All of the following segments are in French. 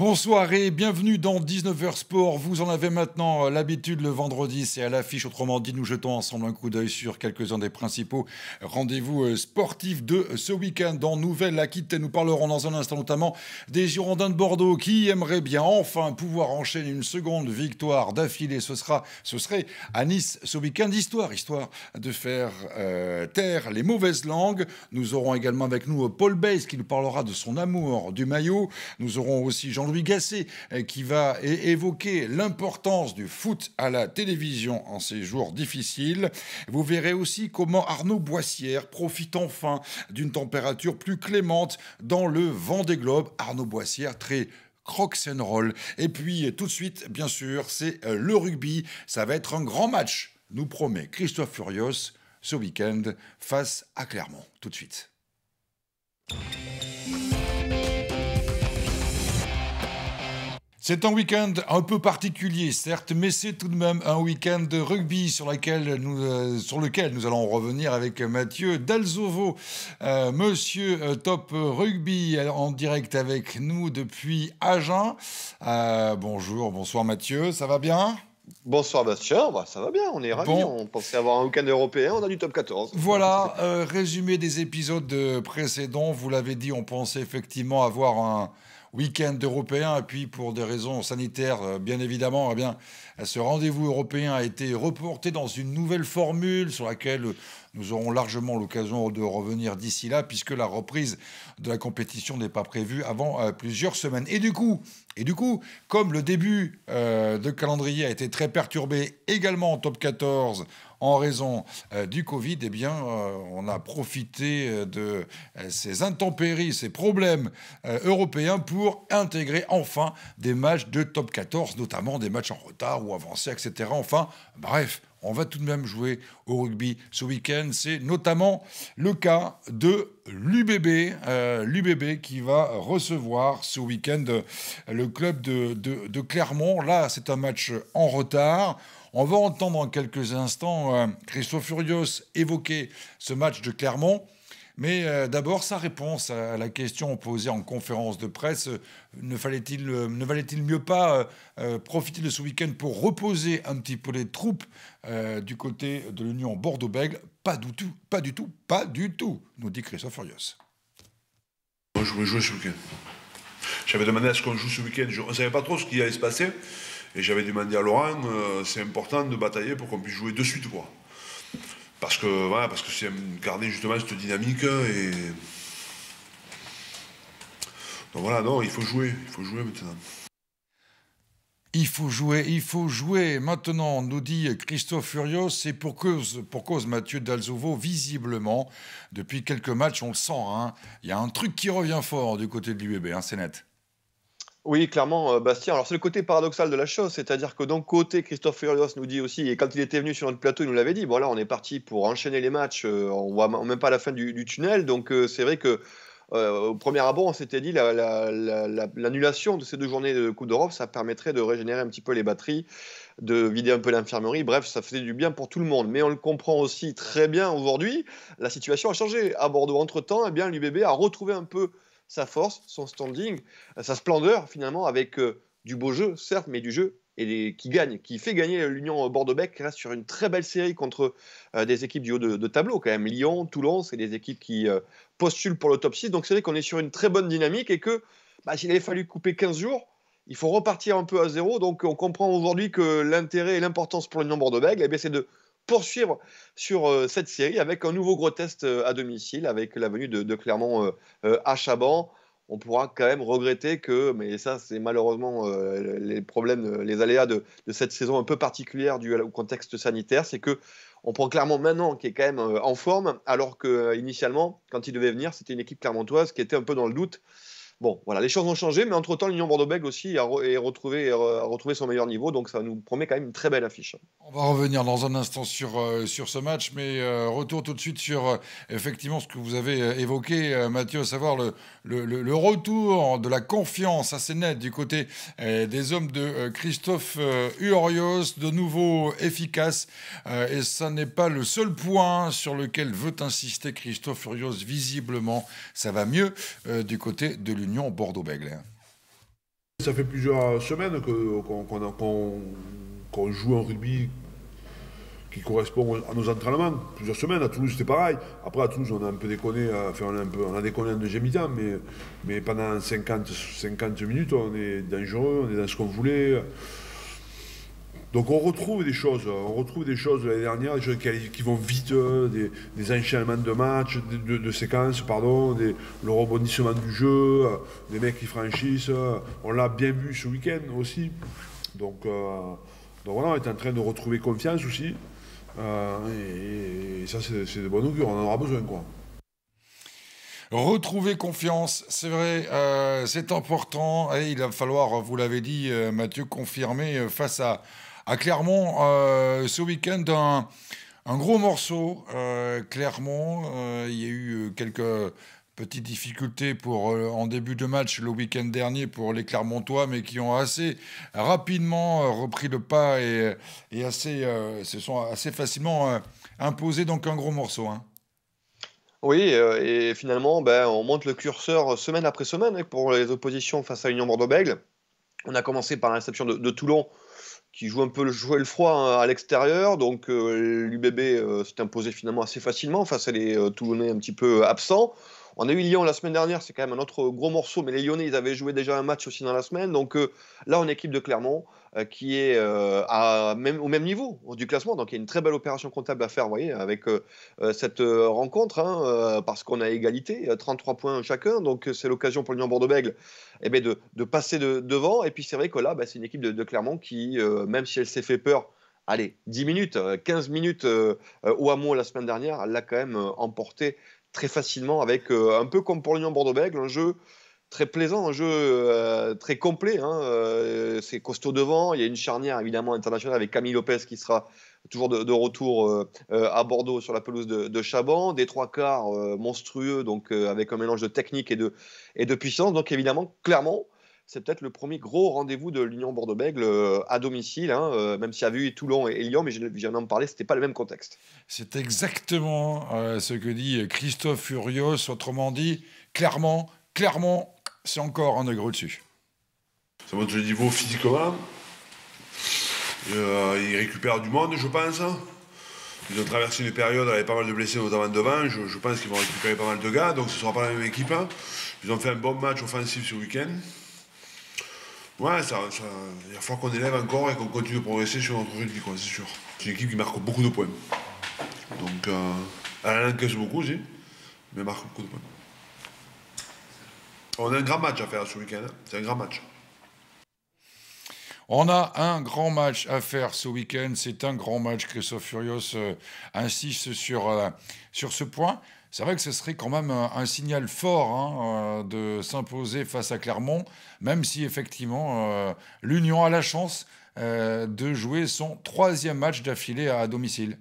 Bonsoir et bienvenue dans 19h Sport. Vous en avez maintenant euh, l'habitude le vendredi, c'est à l'affiche. Autrement dit, nous jetons ensemble un coup d'œil sur quelques-uns des principaux rendez-vous euh, sportifs de euh, ce week-end Dans Nouvelle-Aquitaine. Nous parlerons dans un instant notamment des Girondins de Bordeaux qui aimeraient bien enfin pouvoir enchaîner une seconde victoire d'affilée. Ce, sera, ce serait à Nice ce week-end, d'histoire, histoire de faire taire les mauvaises langues. Nous aurons également avec nous Paul Bays qui nous parlera de son amour du maillot. Nous aurons aussi Jean-Louis Gasset euh, qui va évoquer l'importance du foot à la télévision en ces jours difficiles. Vous verrez aussi comment Arnaud Boissière profite enfin d'une température plus clémente dans le vent des globes. Arnaud Boissière très crocs and roll. Et puis tout de suite, bien sûr, c'est euh, le rugby. Ça va être un grand match, nous promet Christophe Furios ce week-end face à Clermont. Tout de suite. C'est un week-end un peu particulier, certes, mais c'est tout de même un week-end de rugby sur, euh, lequel nous allons revenir avec Mathieu Dalzovo, euh, monsieur euh, Top Rugby, en direct avec nous depuis Agen. bonjour, bonsoir Mathieu, ça va bien Bonsoir Bastien, ça va bien, on est ravis, on pensait avoir un week-end européen, on a du top 14. Voilà, résumé des épisodes précédents, vous l'avez dit, on pensait effectivement avoir un, week-end européen, et puis pour des raisons sanitaires, euh, bien évidemment, eh bien, ce rendez-vous européen a été reporté dans une nouvelle formule sur laquelle nous aurons largement l'occasion de revenir d'ici là, puisque la reprise de la compétition n'est pas prévue avant euh, plusieurs semaines. Et du coup, et du coup comme le début euh, de calendrier a été très perturbé également en top 14, en raison euh, du Covid, eh bien, euh, on a profité euh, de ces intempéries, ces problèmes européens pour intégrer enfin des matchs de top 14, notamment des matchs en retard ou avancés, etc. Enfin, bref, on va tout de même jouer au rugby ce week-end. C'est notamment le cas de l'UBB, euh, l'UBB qui va recevoir ce week-end euh, le club de, Clermont. Là, c'est un match en retard. On va entendre en quelques instants euh, Christophe Furios évoquer ce match de Clermont. Mais euh, d'abord, sa réponse à la question posée en conférence de presse, euh, euh, ne, valait-il mieux pas profiter de ce week-end pour reposer un petit peu les troupes du côté de l'Union Bordeaux-Bègles Pas du tout, pas du tout, pas du tout, nous dit Christophe Furios. Moi, je voulais jouer ce week-end. J'avais demandé à ce qu'on joue ce week-end. On ne savait pas trop ce qui allait se passer. Et j'avais demandé à Laurent, c'est important de batailler pour qu'on puisse jouer de suite, quoi. Parce que voilà, parce que c'est garder justement cette dynamique hein, et. Donc voilà, non, il faut jouer, il faut jouer maintenant. Il faut jouer, il faut jouer. Maintenant, nous dit Christophe Furios, c'est pour cause, pour cause Mathieu Dalzovo, visiblement, depuis quelques matchs, on le sent, hein. il y a un truc qui revient fort du côté de l'UBB, e hein, c'est net. Oui, clairement, euh, Bastien. Alors, c'est le côté paradoxal de la chose, c'est-à-dire que d'un côté, Christophe Furios nous dit aussi, et quand il était venu sur notre plateau, il nous l'avait dit, bon, on est parti pour enchaîner les matchs, euh, on voit même pas la fin du, tunnel, donc euh, c'est vrai que. au premier abord, on s'était dit l'annulation de ces deux journées de Coupe d'Europe, ça permettrait de régénérer un petit peu les batteries, de vider un peu l'infirmerie. Bref, ça faisait du bien pour tout le monde. Mais on le comprend aussi très bien aujourd'hui, la situation a changé. À Bordeaux, entre-temps, eh bien l'UBB a retrouvé un peu sa force, son standing, euh, sa splendeur finalement avec euh, du beau jeu, certes, mais du jeu et qui gagne, qui fait gagner l'Union euh, Bordeaux-Bègles, qui reste sur une très belle série contre des équipes du haut de, tableau quand même. Lyon, Toulon, c'est des équipes qui postulent pour le top 6. Donc c'est vrai qu'on est sur une très bonne dynamique et que bah, s'il avait fallu couper 15 jours, il faut repartir un peu à zéro. Donc on comprend aujourd'hui que l'intérêt et l'importance pour l'Union Bordeaux-Bègles, eh c'est de poursuivre sur euh, cette série avec un nouveau gros test euh, à domicile, avec la venue de, Clermont euh, à Chaban on pourra quand même regretter que, mais ça c'est malheureusement les problèmes, les aléas de, cette saison un peu particulière du contexte sanitaire, c'est que on prend Clermont maintenant qui est quand même en forme, alors que initialement, quand il devait venir, c'était une équipe clermontoise qui était un peu dans le doute Bon, voilà, les choses ont changé, mais entre-temps, l'Union Bordeaux-Bègles aussi a, retrouvé, son meilleur niveau, donc ça nous promet quand même une très belle affiche. On va revenir dans un instant sur, euh, ce match, mais euh, retour tout de suite sur euh, effectivement ce que vous avez évoqué, Mathieu, à savoir le, retour de la confiance assez nette du côté des hommes de Christophe Urios, de nouveau efficace, et ça n'est pas le seul point sur lequel veut insister Christophe Urios, visiblement, ça va mieux du côté de l'Union en Bordeaux-Bègle. Hein. Ça fait plusieurs semaines qu'on joue en rugby qui correspond à nos entraînements. Plusieurs semaines, à Toulouse c'était pareil. Après à Toulouse on a un peu déconné, on, a déconné en deuxième mi-temps, mais, mais pendant 50, 50 minutes on est dangereux, on est dans ce qu'on voulait. Donc on retrouve des choses, on retrouve des choses de l'année dernière, des choses qui, vont vite, euh, des, enchaînements de matchs, de, séquences, pardon, le rebondissement du jeu, euh, des mecs qui franchissent. Euh, on l'a bien vu ce week-end aussi. Donc, voilà, on est en train de retrouver confiance aussi. et, ça, c'est de bon augure, on en aura besoin. quoi. Retrouver confiance, c'est vrai, c'est important. il va falloir, vous l'avez dit, Mathieu, confirmer face à, à Clermont euh, ce week-end un, gros morceau. Euh, Clermont, euh, il y a eu quelques petites difficultés pour, en début de match le week-end dernier pour les Clermontois, mais qui ont assez rapidement repris le pas et, assez, se sont assez facilement imposés. Donc un gros morceau. Hein. Oui, et finalement, ben, on monte le curseur semaine après semaine pour les oppositions face à l'Union Bordeaux-Bègles. On a commencé par la de, de, Toulon qui joue un peu le jouer le froid hein, à l'extérieur. Donc euh, l'UBB euh, s'est imposé finalement assez facilement face à les euh, Toulonnais un petit peu absent on a eu Lyon la semaine dernière, c'est quand même un autre gros morceau, mais les Lyonnais, ils avaient joué déjà un match aussi dans la semaine. Donc euh, là, on équipe de Clermont euh, qui est euh, à même, au même niveau du classement. Donc il y a une très belle opération comptable à faire, voyez, avec cette rencontre, hein, parce qu'on a égalité, 33 points chacun. Donc c'est l'occasion pour l'Union Bordeaux-Bègles eh ben, de, passer de, devant. Et puis c'est vrai que là, ben, c'est une équipe de, Clermont qui, même si elle s'est fait peur, allez, 10 minutes, 15 minutes au hameau la semaine dernière, elle l'a quand même emporté très facilement avec euh, un peu comme pour l'Union bordeaux un jeu très plaisant, un jeu euh, très complet. Hein, euh, c'est costaud devant. Il y a une charnière évidemment internationale avec Camille Lopez qui sera toujours de, retour à Bordeaux sur la pelouse de, de Chaban. Des trois quarts monstrueux, donc avec un mélange de technique et de, et de puissance. Donc évidemment, clairement, c'est peut-être le premier gros rendez-vous de l'Union Bordeaux-Bègles euh, à domicile, hein, euh, même s'il y a eu Toulon et Lyon, mais je viens d'en parler, c'était pas le même contexte. C'est exactement euh, ce que dit Christophe Furios, autrement dit, clairement, clairement, c'est encore un degré au-dessus. Ça montre le niveau physiquement. ils récupèrent du monde, je pense. Ils ont traversé une période avec pas mal de blessés, notamment devant. Je, je pense qu'ils vont récupérer pas mal de gars, donc ce ne sera pas la même équipe. Ils ont fait un bon match offensif ce week-end. Ouais, ça, ça, il va falloir qu'on élève encore et qu'on continue de progresser sur notre de quoi, c'est sûr. C'est une équipe qui marque beaucoup de points. Donc, euh, elle encaisse beaucoup aussi, mais marque beaucoup de points. On a un grand match à faire ce week-end, hein. c'est un grand match. On a un grand match à faire ce week-end. C'est un grand match. Christophe Furios euh, insiste sur, euh, sur ce point. C'est vrai que ce serait quand même euh, un, signal fort hein, de s'imposer face à Clermont, même si effectivement l'Union a la chance de jouer son troisième match d'affilée à domicile.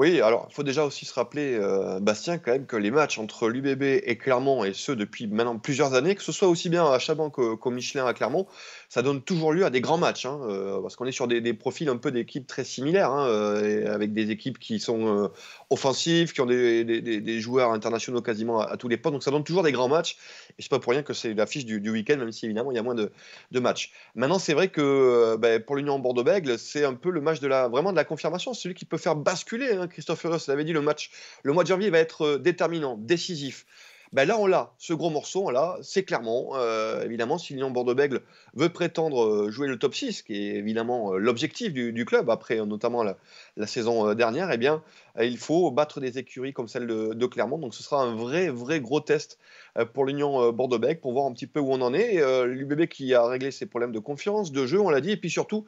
Oui, alors il faut déjà aussi se rappeler, euh, Bastien, quand même que les matchs entre l'UBB et Clermont, et ceux depuis maintenant plusieurs années, que ce soit aussi bien à Chaban qu'au Michelin à Clermont, ça donne toujours lieu à des grands matchs, hein, euh, parce qu'on est sur des, profils un peu d'équipes très similaires, hein, euh, avec des équipes qui sont offensives, qui ont des, joueurs internationaux quasiment à, tous les postes, donc ça donne toujours des grands matchs, et c'est pas pour rien que c'est l'affiche du, du week-end, même si évidemment il y a moins de, matchs. Maintenant, c'est vrai que ben, pour l'Union Bordeaux-Bègle, c'est un peu le match de la, vraiment de la confirmation, celui qui peut faire basculer. Hein, Christophe Furios l'avait dit, le match, le mois de janvier va être euh, déterminant, décisif. Ben là, on l'a, ce gros morceau, là, c'est clairement, euh, évidemment, si l'Union Bordeaux-Bègle veut prétendre euh, jouer le top 6, qui est évidemment l'objectif du, club, après notamment la, saison dernière, eh bien, il faut battre des écuries comme celle de, Clermont. Donc ce sera un vrai, vrai gros test pour l'Union Bordeaux-Bègle pour voir un petit peu où on en est. L'UBB qui a réglé ses problèmes de confiance, de jeu, on l'a dit, et puis surtout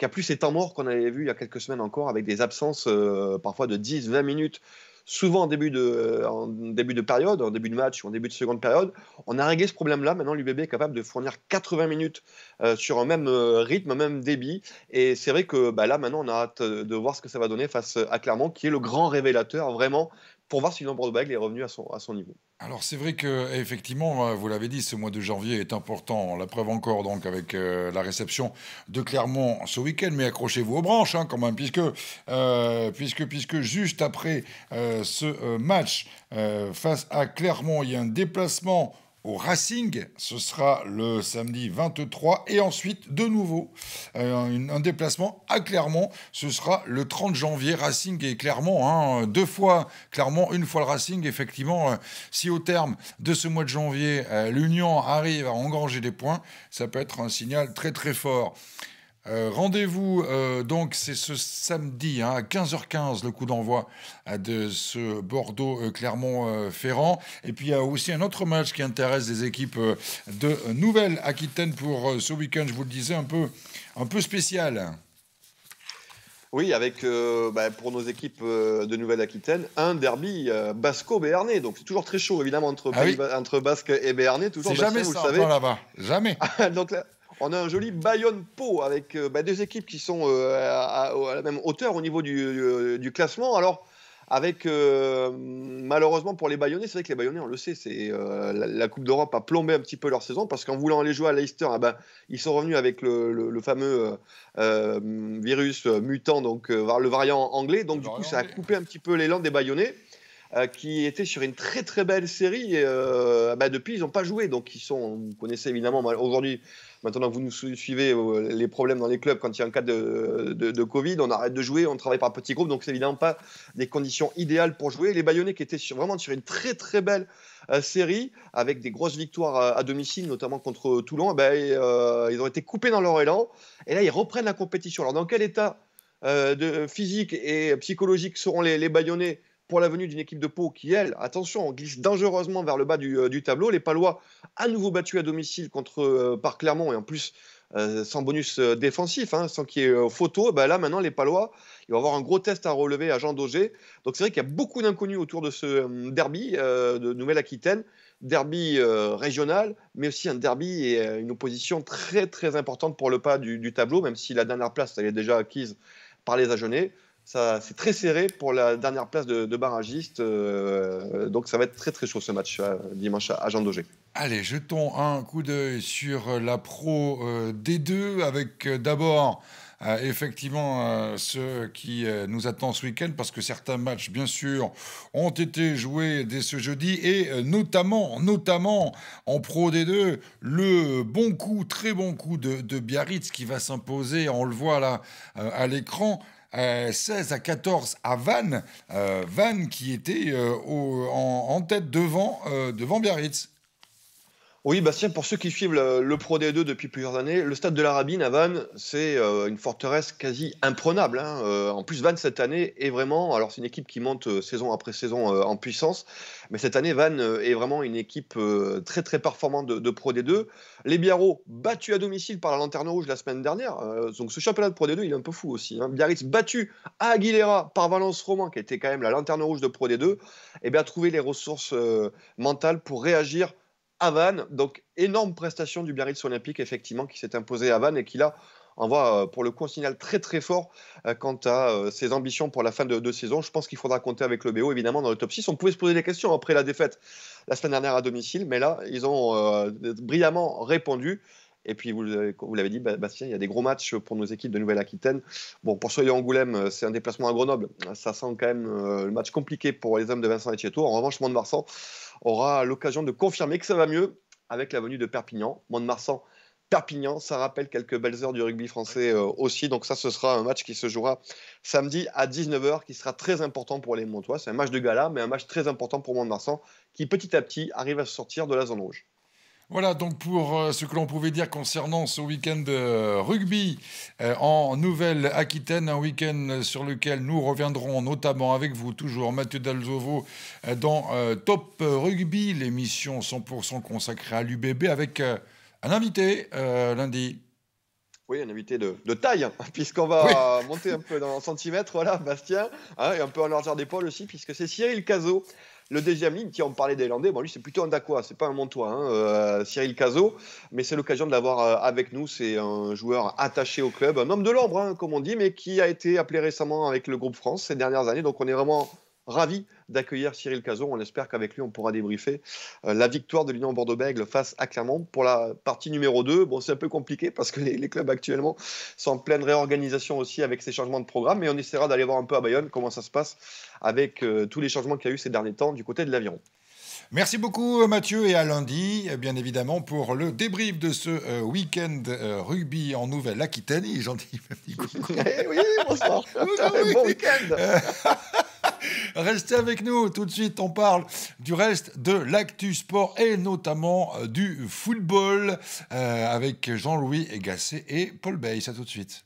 qui a plus ces temps morts qu'on avait vu il y a quelques semaines encore, avec des absences euh, parfois de 10-20 minutes, souvent en début, de, début de période, en début de match ou en début de seconde période. On a réglé ce problème-là. Maintenant, l'UBB est capable de fournir 80 minutes euh, sur un même euh, rythme, un même débit. Et c'est vrai que bah là, maintenant, on a hâte de voir ce que ça va donner face à Clermont, qui est le grand révélateur vraiment pour voir si le nombre de bagues est revenu à son, à son niveau. Alors c'est vrai que effectivement, hein, vous l'avez dit, ce mois de janvier est important. La preuve encore donc avec euh, la réception de Clermont ce week-end. Mais accrochez-vous aux branches hein, quand même, puisque euh, puisque puisque juste après euh, ce match face à Clermont, il y a un déplacement au Racing. Ce sera le samedi 23. Et ensuite, de nouveau, euh, un déplacement à Clermont. Ce sera le 30 janvier. Racing et Clermont, hein, deux fois Clermont, une fois le Racing. Effectivement, euh, si au terme de ce mois de janvier, euh, l'Union arrive à engranger des points, ça peut être un signal très très fort. Euh, rendez-vous, euh, donc c'est ce samedi hein, à 15h15, le coup d'envoi euh, de ce Bordeaux-Clermont-Ferrand. Et puis il y a aussi un autre match qui intéresse des équipes de Nouvelle-Aquitaine pour ce week-end, je vous le disais, un peu, un peu spécial. Oui, avec bah, pour nos équipes de Nouvelle-Aquitaine, un derby basco-béarnais. Donc c'est toujours très chaud, évidemment, entre, ah entre Basque et Béarnais. Toujours jamais ça, vous savez. là-bas. Jamais. donc on a un joli Bayonne-Pau avec euh, bah, deux équipes qui sont euh, à, la même hauteur au niveau du, classement. Alors, avec euh, malheureusement pour les Bayonnais, c'est vrai que les Bayonnais, on le sait, c'est la, Coupe d'Europe a plombé un petit peu leur saison parce qu'en voulant aller jouer à Leicester, ah ben, ils sont revenus avec le, fameux virus mutant, donc le variant anglais, donc du coup ça a coupé un petit peu l'élan des Bayonnais. Euh, qui était sur une très très belle série. Euh, bah, depuis, ils n'ont pas joué. Donc, ils sont, vous connaissez évidemment, bah, aujourd'hui, maintenant que vous nous suivez, euh, les problèmes dans les clubs, quand il y a un cas de, Covid, on arrête de jouer, on travaille par petits groupes. Donc, c'est évidemment pas des conditions idéales pour jouer. Les Bayonnais qui étaient sur, vraiment sur une très très belle série, avec des grosses victoires à, domicile, notamment contre Toulon, eh ben, ils ont été coupés dans leur élan. Et là, ils reprennent la compétition. Alors, dans quel état de, physique et psychologique seront les, les Bayonnais pour la venue d'une équipe de Pau qui, elle, attention, glisse dangereusement vers le bas du, euh, tableau. Les Palois, à nouveau battus à domicile contre, euh, par Clermont, et en plus, euh, sans bonus défensif, hein, sans qu'il y ait photo, eh ben là maintenant les Palois, ils vont avoir un gros test à relever à Jean Daugé. Donc c'est vrai qu'il y a beaucoup d'inconnus autour de ce derby de Nouvelle-Aquitaine, derby régional, mais aussi un derby et une opposition très très importante pour le pas du, du, tableau, même si la dernière place elle est déjà acquise par les Agenais c'est très serré pour la dernière place de, de barragiste. Euh, donc ça va être très très chaud ce match euh, dimanche à Jean Daugé. Allez, jetons un coup d'œil sur euh, la Pro D2 avec d'abord effectivement ce qui nous attend ce week-end parce que certains matchs bien sûr ont été joués dès ce jeudi et notamment notamment en Pro D2 le bon coup très bon coup de, de Biarritz qui va s'imposer on le voit là à l'écran 16 euh, à 14 à Vannes. Euh, Vannes qui était euh, en, en, tête devant, euh, devant Biarritz. Oui, Bastien, pour ceux qui suivent le, Pro D2 depuis plusieurs années, le stade de la Rabine à Vannes, c'est euh, une forteresse quasi imprenable. Hein. Euh, en plus, Vannes, cette année, est vraiment. Alors, c'est une équipe qui monte euh, saison après saison en puissance, mais cette année, Vannes est vraiment une équipe très, très performante de, Pro D2. Les Biarros, battus à domicile par la Lanterne Rouge la semaine dernière. donc, ce championnat de Pro D2, il est un peu fou aussi. Hein. Biarritz, battu à Aguilera par Valence Roman, qui était quand même la Lanterne Rouge de Pro D2, et eh bien, trouver les ressources mentales pour réagir à Donc, énorme prestation du Biarritz Olympique, effectivement, qui s'est imposé à Vannes et qui, là, envoie euh, pour le coup un signal très très fort euh, quant à euh, ses ambitions pour la fin de, saison. Je pense qu'il faudra compter avec le BO évidemment dans le top 6. On pouvait se poser des questions après la défaite la semaine dernière à domicile, mais là ils ont brillamment répondu. Et puis, vous, l'avez dit, Bastien, il y a des gros matchs pour nos équipes de Nouvelle-Aquitaine. Bon, pour Soyez Angoulême, c'est un déplacement à Grenoble. Ça sent quand même le match compliqué pour les hommes de Vincent Etcheto. En revanche, Mont-de-Marsan, aura l'occasion de confirmer que ça va mieux avec la venue de Perpignan. Mont-de-Marsan, Perpignan, ça rappelle quelques belles heures du rugby français euh, aussi. Donc ça, ce sera un match qui se jouera samedi à 19h, qui sera très important pour les Montois. C'est un match de gala, mais un match très important pour Mont-de-Marsan, qui petit à petit arrive à sortir de la zone rouge. Voilà donc pour euh, ce que l'on pouvait dire concernant ce week-end de euh, rugby euh, en Nouvelle-Aquitaine, un week-end sur lequel nous reviendrons notamment avec vous toujours Mathieu Dalzovo dans Top Rugby, l'émission 100% consacrée à l'UBB avec un invité lundi. Oui, un invité de, taille, hein, puisqu'on va monter un peu dans centimètres, voilà, Bastien, hein, et un peu en largeur d'épaule aussi, puisque c'est Cyril Cazot, le deuxième ligne, qui on parlait Landais, bon, lui, c'est plutôt un ce c'est pas un Montois, hein, euh, Cyril Cazot, mais c'est l'occasion de l'avoir euh, avec nous. C'est un joueur attaché au club, un homme de l'ombre, hein, comme on dit, mais qui a été appelé récemment avec le groupe France ces dernières années. Donc, on est vraiment ravis d'accueillir Cyril Cazot. On espère qu'avec lui, on pourra débriefer euh, la victoire de l'Union Bordeaux-Bègles face à Clermont. Pour la partie numéro 2, bon, c'est un peu compliqué parce que les, clubs actuellement sont en pleine réorganisation aussi avec ces changements de programme, mais on essaiera d'aller voir un peu à Bayonne comment ça se passe avec euh, tous les changements qu'il y a eu ces derniers temps du côté de l'Aviron. Merci beaucoup Mathieu et à lundi, bien évidemment, pour le débrief de ce euh, week-end rugby en Nouvelle-Aquitaine. J'en dis un petit eh oui, bonsoir. bon week-end. Restez avec nous. Tout de suite, on parle du reste de l'actu sport et notamment euh, du football euh, avec Jean-Louis Gasset et Paul Bay. À tout de suite.